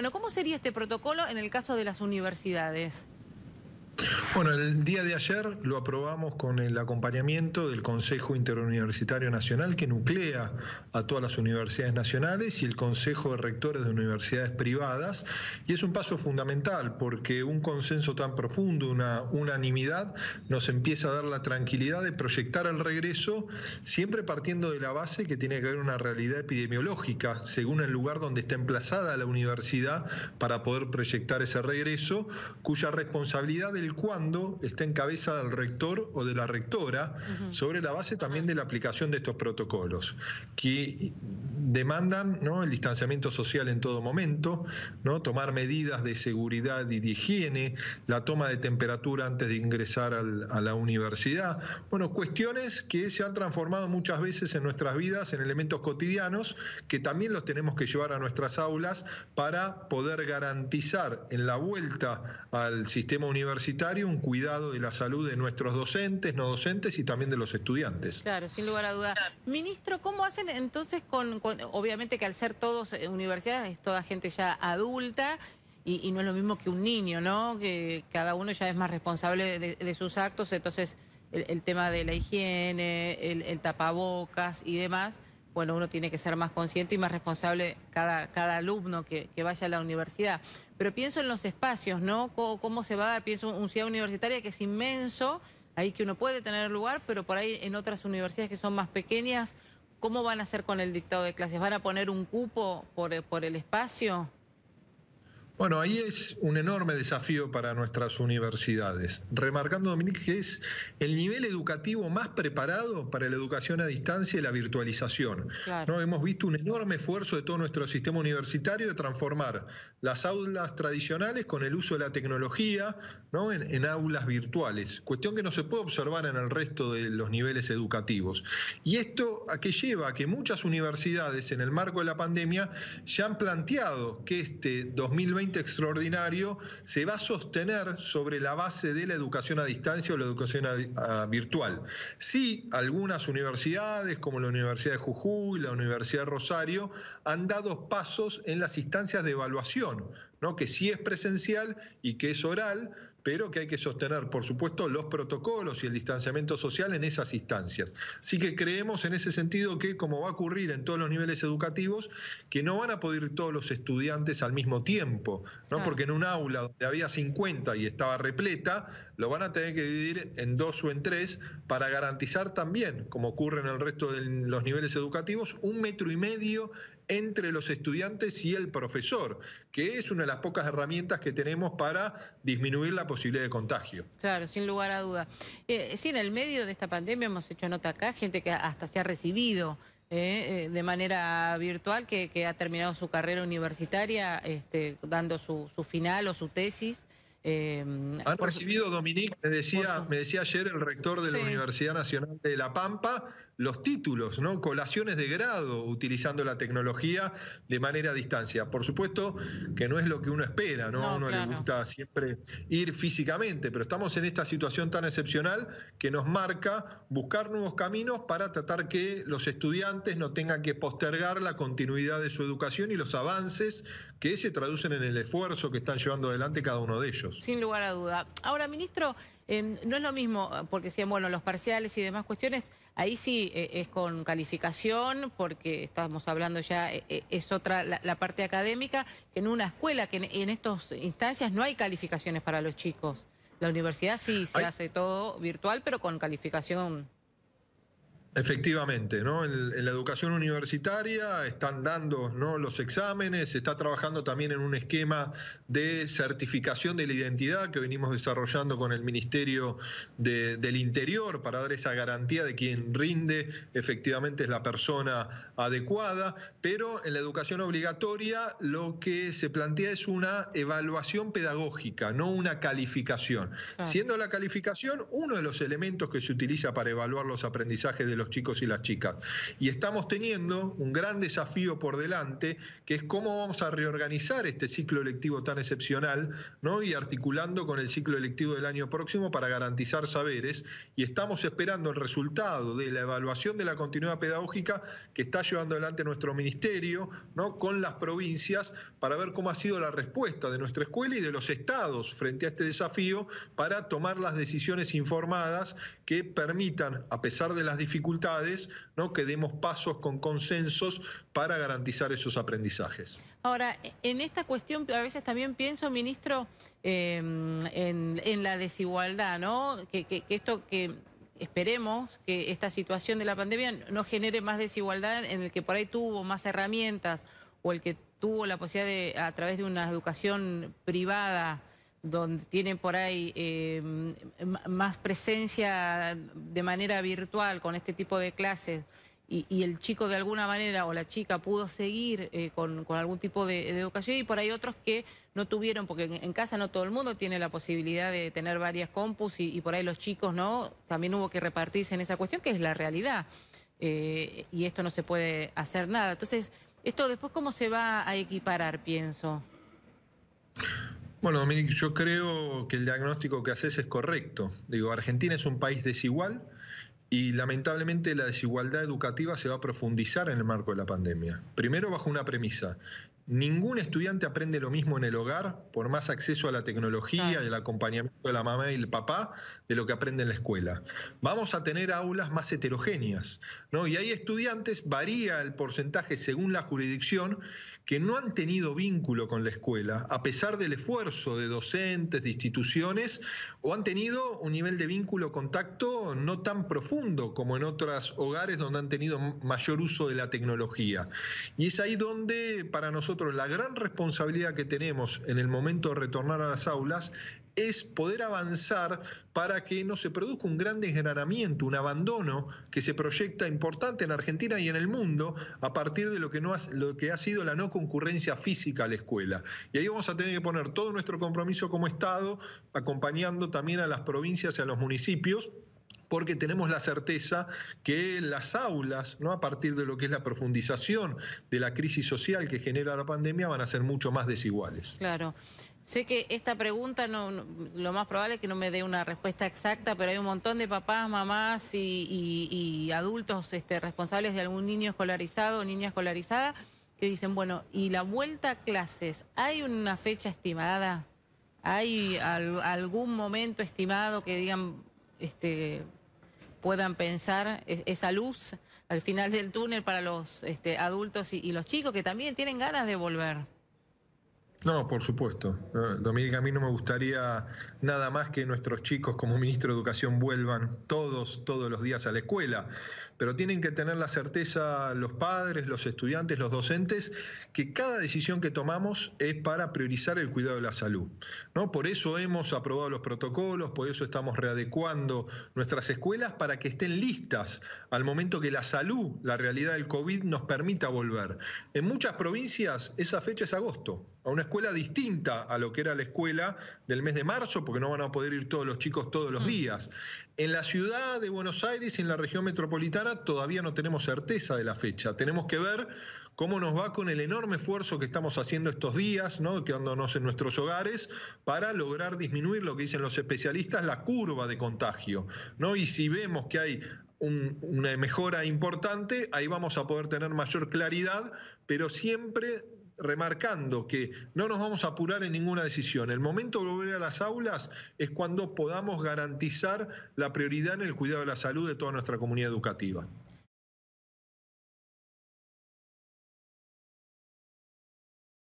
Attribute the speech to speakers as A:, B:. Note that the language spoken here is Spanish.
A: Bueno, ¿cómo sería este protocolo en el caso de las universidades?
B: Bueno, el día de ayer lo aprobamos con el acompañamiento del Consejo Interuniversitario Nacional que nuclea a todas las universidades nacionales y el Consejo de Rectores de Universidades Privadas. Y es un paso fundamental porque un consenso tan profundo, una unanimidad, nos empieza a dar la tranquilidad de proyectar el regreso siempre partiendo de la base que tiene que haber una realidad epidemiológica según el lugar donde está emplazada la universidad para poder proyectar ese regreso, cuya responsabilidad del cuando cuándo está en cabeza del rector o de la rectora, sobre la base también de la aplicación de estos protocolos, que demandan el distanciamiento social en todo momento, ¿no? tomar medidas de seguridad y de higiene, la toma de temperatura antes de ingresar a la universidad. Bueno, cuestiones que se han transformado muchas veces en nuestras vidas, en elementos cotidianos, que también los tenemos que llevar a nuestras aulas para poder garantizar en la vuelta al sistema universitario un cuidado de la salud de nuestros docentes, no docentes y también de los estudiantes.
A: Claro, sin lugar a dudas. Ministro, ¿cómo hacen entonces con, obviamente que al ser todos eh, universidades, es toda gente ya adulta? Y, no es lo mismo que un niño, ¿no? Que cada uno ya es más responsable de, sus actos, entonces el, tema de la higiene, el, tapabocas y demás bueno, uno tiene que ser más consciente y más responsable cada, cada alumno que, que, vaya a la universidad pero pienso en los espacios, ¿no? cómo, se va a pienso en ciudad universitaria que es inmenso, ahí que uno puede tener lugar, pero por ahí en otras universidades que son más pequeñas, ¿cómo van a hacer con el dictado de clases? ¿Van a poner un cupo por, por el espacio?
B: Bueno, ahí es un enorme desafío para nuestras universidades, remarcando, Dominique, que es el nivel educativo más preparado para la educación a distancia y la virtualización. ¿No? Hemos visto un enorme esfuerzo de todo nuestro sistema universitario de transformar las aulas tradicionales con el uso de la tecnología ¿no? en, aulas virtuales, cuestión que no se puede observar en el resto de los niveles educativos. ¿Y esto a qué lleva? A que muchas universidades, en el marco de la pandemia, ya han planteado que este 2020 extraordinario se va a sostener sobre la base de la educación a distancia o la educación virtual. Sí, algunas universidades, como la Universidad de Jujuy, la Universidad de Rosario, han dado pasos en las instancias de evaluación, ¿no? que sí es presencial y que es oral, pero que hay que sostener, por supuesto, los protocolos y el distanciamiento social en esas instancias. Así que creemos en ese sentido que, como va a ocurrir en todos los niveles educativos, que no van a poder ir todos los estudiantes al mismo tiempo, ¿no? Porque en un aula donde había 50 y estaba repleta, lo van a tener que dividir en dos o en tres para garantizar también, como ocurre en el resto de los niveles educativos, un metro y medio entre los estudiantes y el profesor, que es una de las pocas herramientas que tenemos para disminuir la posibilidad de contagio.
A: Claro, sin lugar a duda. Eh, sí, en el medio de esta pandemia hemos hecho nota acá, gente que hasta se ha recibido eh, eh, de manera virtual, que, ha terminado su carrera universitaria este, dando su, final o su tesis. Han
B: recibido, Dominique, me decía, me decía ayer el rector de la Universidad Nacional de La Pampa, los títulos, ¿no? Colaciones de grado utilizando la tecnología de manera a distancia. Por supuesto que no es lo que uno espera, ¿no? a uno le gusta siempre ir físicamente, pero estamos en esta situación tan excepcional que nos marca buscar nuevos caminos para tratar que los estudiantes no tengan que postergar la continuidad de su educación y los avances que se traducen en el esfuerzo que están llevando adelante cada uno de ellos.
A: Sin lugar a duda. Ahora, ministro, Em, no es lo mismo, eh, porque si, bueno, los parciales y demás cuestiones, ahí sí eh, es con calificación, porque estamos hablando ya, eh, es otra la, parte académica, que en una escuela, que en, estas instancias no hay calificaciones para los chicos. La universidad sí se hace todo virtual, pero con calificación
B: Efectivamente, ¿no? En, la educación universitaria están dando los exámenes, se está trabajando también en un esquema de certificación de la identidad que venimos desarrollando con el Ministerio del Interior para dar esa garantía de quien rinde efectivamente es la persona adecuada, pero en la educación obligatoria lo que se plantea es una evaluación pedagógica, no una calificación. Siendo la calificación uno de los elementos que se utiliza para evaluar los aprendizajes de los chicos y las chicas. Y estamos teniendo un gran desafío por delante, que es cómo vamos a reorganizar este ciclo electivo tan excepcional, ¿no? Y articulando con el ciclo electivo del año próximo para garantizar saberes. Y estamos esperando el resultado de la evaluación de la continuidad pedagógica que está llevando adelante nuestro ministerio, ¿no? Con las provincias para ver cómo ha sido la respuesta de nuestra escuela y de los estados frente a este desafío para tomar las decisiones informadas que permitan, a pesar de las dificultades, ¿no? que demos pasos con consensos para garantizar esos aprendizajes.
A: Ahora, en esta cuestión a veces también pienso, ministro, em, en, la desigualdad, ¿no? que, esto que, esperemos que esta situación de la pandemia no genere más desigualdad en el que por ahí tuvo más herramientas o el que tuvo la posibilidad de, a través de una educación privada, donde tienen por ahí eh, más presencia de manera virtual con este tipo de clases y, el chico de alguna manera o la chica pudo seguir eh, con, algún tipo de, educación y por ahí otros que no tuvieron, porque en, casa no todo el mundo tiene la posibilidad de tener varias compus y, por ahí los chicos no, también hubo que repartirse en esa cuestión que es la realidad eh, y esto no se puede hacer nada. Entonces, esto después cómo se va a equiparar, pienso.
B: Bueno, Dominique, yo creo que el diagnóstico que haces es correcto. Digo, Argentina es un país desigual y lamentablemente la desigualdad educativa se va a profundizar en el marco de la pandemia. Primero bajo una premisa. Ningún estudiante aprende lo mismo en el hogar, por más acceso a la tecnología y el acompañamiento de la mamá y el papá, de lo que aprende en la escuela. Vamos a tener aulas más heterogéneas, ¿no? Y hay estudiantes, varía el porcentaje según la jurisdicción, que no han tenido vínculo con la escuela, a pesar del esfuerzo de docentes, de instituciones, o han tenido un nivel de vínculo, contacto no tan profundo como en otros hogares donde han tenido mayor uso de la tecnología. Y es ahí donde para nosotros la gran responsabilidad que tenemos en el momento de retornar a las aulas es poder avanzar para que no se produzca un gran desgranamiento, un abandono que se proyecta importante en Argentina y en el mundo a partir de lo que, no ha, lo que ha sido la no concurrencia física a la escuela. Y ahí vamos a tener que poner todo nuestro compromiso como Estado, acompañando también a las provincias y a los municipios porque tenemos la certeza que las aulas, ¿no? a partir de lo que es la profundización de la crisis social que genera la pandemia, van a ser mucho más desiguales.
A: Claro. Sé que esta pregunta no, lo más probable es que no me dé una respuesta exacta, pero hay un montón de papás, mamás y, adultos este, responsables de algún niño escolarizado o niña escolarizada que dicen, bueno, ¿y la vuelta a clases? ¿Hay una fecha estimada? ¿Hay algún momento estimado que digan, este, puedan pensar e, esa luz al final del túnel para los este, adultos y los chicos que también tienen ganas de volver?
B: No, por supuesto. Dominica, a mí no me gustaría nada más que nuestros chicos como ministro de Educación vuelvan todos, todos los días a la escuela. Pero tienen que tener la certeza los padres, los estudiantes, los docentes, que cada decisión que tomamos es para priorizar el cuidado de la salud. ¿no? Por eso hemos aprobado los protocolos, por eso estamos readecuando nuestras escuelas para que estén listas al momento que la salud, la realidad del COVID nos permita volver. En muchas provincias esa fecha es agosto a una escuela distinta a lo que era la escuela del mes de marzo, porque no van a poder ir todos los chicos todos los mm. días. En la ciudad de Buenos Aires y en la región metropolitana todavía no tenemos certeza de la fecha. Tenemos que ver cómo nos va con el enorme esfuerzo que estamos haciendo estos días, ¿no? quedándonos en nuestros hogares, para lograr disminuir lo que dicen los especialistas, la curva de contagio. ¿no? Y si vemos que hay una mejora importante, ahí vamos a poder tener mayor claridad, pero siempre remarcando que no nos vamos a apurar en ninguna decisión. El momento de volver a las aulas es cuando podamos garantizar la prioridad en el cuidado de la salud de toda nuestra comunidad educativa.